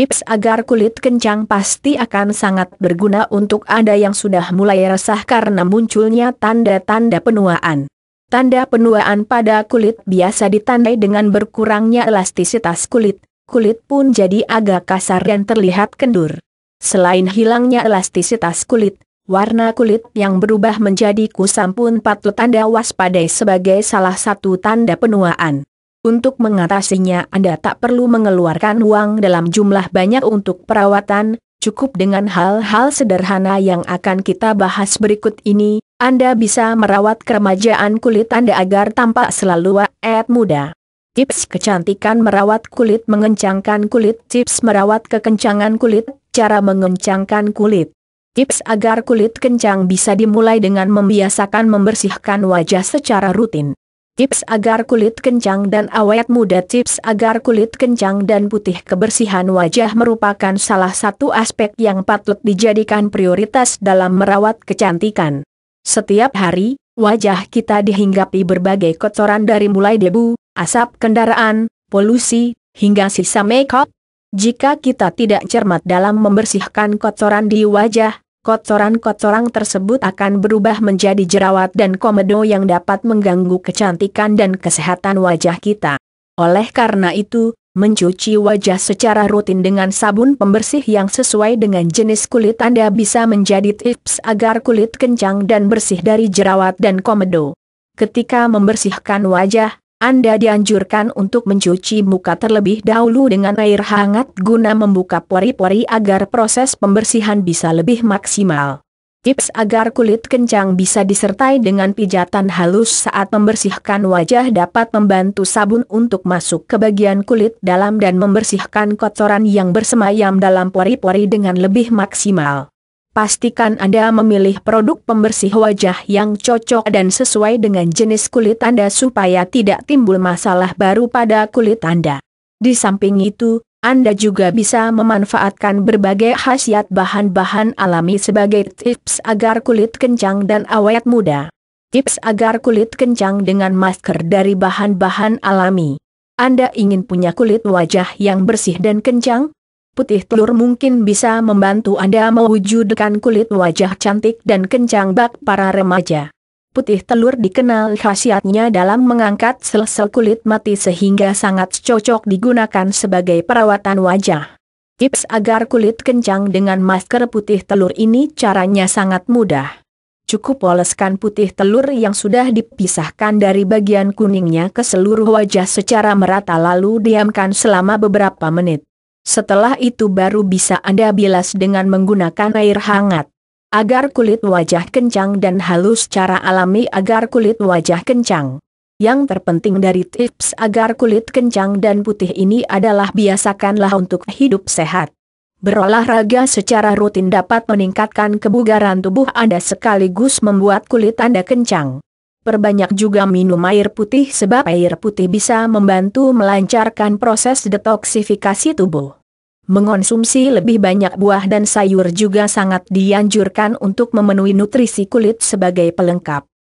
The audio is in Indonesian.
Tips agar kulit kencang pasti akan sangat berguna untuk Anda yang sudah mulai resah karena munculnya tanda-tanda penuaan. Tanda penuaan pada kulit biasa ditandai dengan berkurangnya elastisitas kulit, kulit pun jadi agak kasar dan terlihat kendur. Selain hilangnya elastisitas kulit, warna kulit yang berubah menjadi kusam pun patut Anda waspadai sebagai salah satu tanda penuaan. Untuk mengatasinya Anda tak perlu mengeluarkan uang dalam jumlah banyak untuk perawatan, cukup dengan hal-hal sederhana yang akan kita bahas berikut ini, Anda bisa merawat keremajaan kulit Anda agar tampak selalu awet muda. Tips kecantikan merawat kulit mengencangkan kulit Tips merawat kekencangan kulit, cara mengencangkan kulit Tips agar kulit kencang bisa dimulai dengan membiasakan membersihkan wajah secara rutin Tips agar kulit kencang dan awet muda Tips agar kulit kencang dan putih kebersihan wajah merupakan salah satu aspek yang patut dijadikan prioritas dalam merawat kecantikan. Setiap hari, wajah kita dihinggapi berbagai kotoran dari mulai debu, asap kendaraan, polusi, hingga sisa makeup. Jika kita tidak cermat dalam membersihkan kotoran di wajah, Kotoran kotoran tersebut akan berubah menjadi jerawat dan komedo yang dapat mengganggu kecantikan dan kesehatan wajah kita. Oleh karena itu, mencuci wajah secara rutin dengan sabun pembersih yang sesuai dengan jenis kulit Anda bisa menjadi tips agar kulit kencang dan bersih dari jerawat dan komedo. Ketika membersihkan wajah, anda dianjurkan untuk mencuci muka terlebih dahulu dengan air hangat guna membuka pori-pori agar proses pembersihan bisa lebih maksimal. Tips agar kulit kencang bisa disertai dengan pijatan halus saat membersihkan wajah dapat membantu sabun untuk masuk ke bagian kulit dalam dan membersihkan kotoran yang bersemayam dalam pori-pori dengan lebih maksimal pastikan Anda memilih produk pembersih wajah yang cocok dan sesuai dengan jenis kulit Anda supaya tidak timbul masalah baru pada kulit Anda. Di samping itu, Anda juga bisa memanfaatkan berbagai khasiat bahan-bahan alami sebagai tips agar kulit kencang dan awet muda. Tips agar kulit kencang dengan masker dari bahan-bahan alami. Anda ingin punya kulit wajah yang bersih dan kencang? putih telur mungkin bisa membantu Anda mewujudkan kulit wajah cantik dan kencang bak para remaja. Putih telur dikenal khasiatnya dalam mengangkat sel-sel kulit mati sehingga sangat cocok digunakan sebagai perawatan wajah. Tips agar kulit kencang dengan masker putih telur ini caranya sangat mudah. Cukup oleskan putih telur yang sudah dipisahkan dari bagian kuningnya ke seluruh wajah secara merata lalu diamkan selama beberapa menit. Setelah itu baru bisa Anda bilas dengan menggunakan air hangat. Agar kulit wajah kencang dan halus cara alami agar kulit wajah kencang. Yang terpenting dari tips agar kulit kencang dan putih ini adalah biasakanlah untuk hidup sehat. Berolahraga secara rutin dapat meningkatkan kebugaran tubuh Anda sekaligus membuat kulit Anda kencang perbanyak juga minum air putih sebab air putih bisa membantu melancarkan proses detoksifikasi tubuh. Mengonsumsi lebih banyak buah dan sayur juga sangat dianjurkan untuk memenuhi nutrisi kulit sebagai pelengkap.